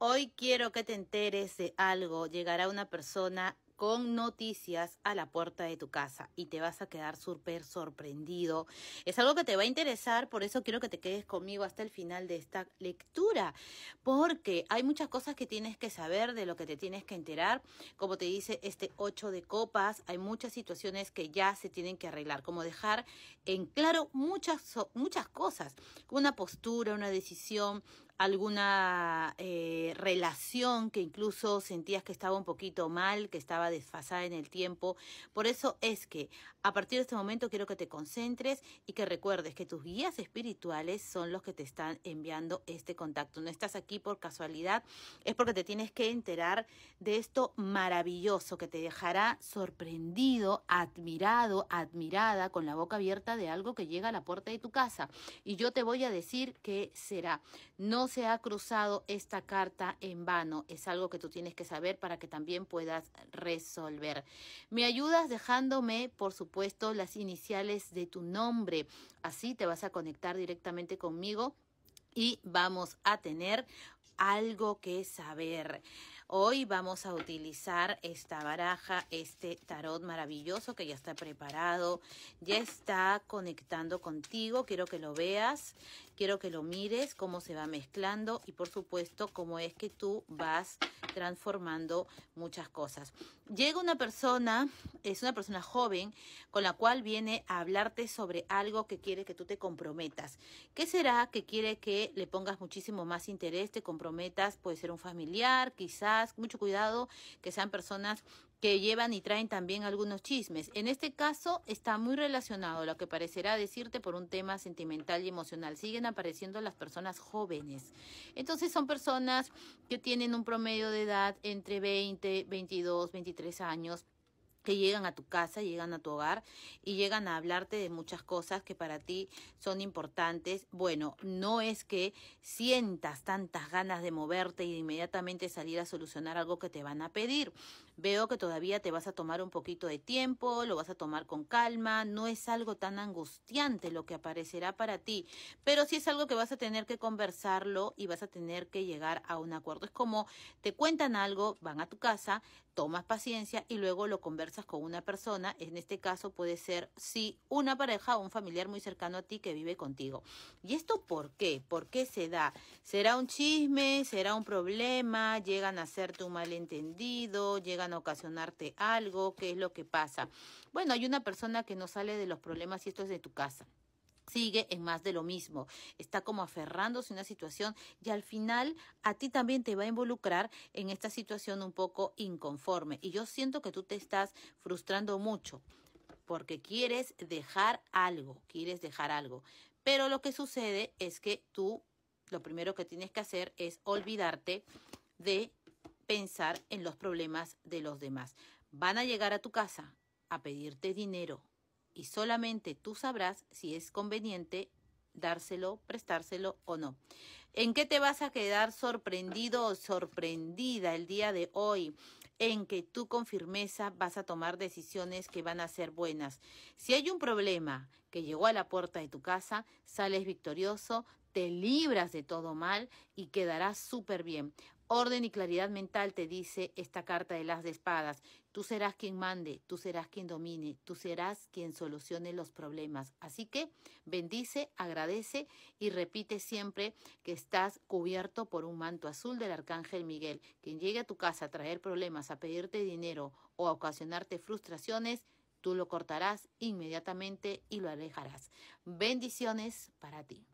Hoy quiero que te enteres de algo. Llegará una persona con noticias a la puerta de tu casa y te vas a quedar súper sorprendido. Es algo que te va a interesar, por eso quiero que te quedes conmigo hasta el final de esta lectura, porque hay muchas cosas que tienes que saber, de lo que te tienes que enterar. Como te dice este ocho de copas, hay muchas situaciones que ya se tienen que arreglar, como dejar en claro muchas, muchas cosas, una postura, una decisión, alguna eh, relación que incluso sentías que estaba un poquito mal, que estaba desfasada en el tiempo. Por eso es que a partir de este momento quiero que te concentres y que recuerdes que tus guías espirituales son los que te están enviando este contacto. No estás aquí por casualidad, es porque te tienes que enterar de esto maravilloso que te dejará sorprendido, admirado, admirada, con la boca abierta de algo que llega a la puerta de tu casa. Y yo te voy a decir que será. No se ha cruzado esta carta en vano. Es algo que tú tienes que saber para que también puedas resolver. Me ayudas dejándome, por supuesto, las iniciales de tu nombre. Así te vas a conectar directamente conmigo y vamos a tener algo que saber. Hoy vamos a utilizar esta baraja, este tarot maravilloso que ya está preparado, ya está conectando contigo. Quiero que lo veas, quiero que lo mires, cómo se va mezclando y por supuesto cómo es que tú vas transformando muchas cosas. Llega una persona, es una persona joven, con la cual viene a hablarte sobre algo que quiere que tú te comprometas. ¿Qué será que quiere que le pongas muchísimo más interés, te comprometas? Puede ser un familiar, quizás, mucho cuidado, que sean personas que llevan y traen también algunos chismes. En este caso está muy relacionado lo que parecerá decirte por un tema sentimental y emocional. Siguen apareciendo las personas jóvenes. Entonces son personas que tienen un promedio de edad entre 20, 22, 23 años que llegan a tu casa, llegan a tu hogar y llegan a hablarte de muchas cosas que para ti son importantes. Bueno, no es que sientas tantas ganas de moverte y inmediatamente salir a solucionar algo que te van a pedir. Veo que todavía te vas a tomar un poquito de tiempo, lo vas a tomar con calma, no es algo tan angustiante lo que aparecerá para ti, pero sí es algo que vas a tener que conversarlo y vas a tener que llegar a un acuerdo. Es como te cuentan algo, van a tu casa, tomas paciencia y luego lo conversas con una persona, en este caso puede ser si una pareja o un familiar muy cercano a ti que vive contigo. ¿Y esto por qué? ¿Por qué se da? ¿Será un chisme? ¿Será un problema? ¿Llegan a hacerte un malentendido? ¿Llegan a ocasionarte algo? ¿Qué es lo que pasa? Bueno, hay una persona que no sale de los problemas y esto es de tu casa sigue en más de lo mismo. Está como aferrándose a una situación y al final a ti también te va a involucrar en esta situación un poco inconforme. Y yo siento que tú te estás frustrando mucho porque quieres dejar algo, quieres dejar algo. Pero lo que sucede es que tú lo primero que tienes que hacer es olvidarte de pensar en los problemas de los demás. Van a llegar a tu casa a pedirte dinero, y solamente tú sabrás si es conveniente dárselo, prestárselo o no. ¿En qué te vas a quedar sorprendido o sorprendida el día de hoy? En que tú con firmeza vas a tomar decisiones que van a ser buenas. Si hay un problema que llegó a la puerta de tu casa, sales victorioso, te libras de todo mal y quedarás súper bien. Orden y claridad mental te dice esta carta de las de espadas. Tú serás quien mande, tú serás quien domine, tú serás quien solucione los problemas. Así que bendice, agradece y repite siempre que estás cubierto por un manto azul del arcángel Miguel. Quien llegue a tu casa a traer problemas, a pedirte dinero o a ocasionarte frustraciones, tú lo cortarás inmediatamente y lo alejarás. Bendiciones para ti.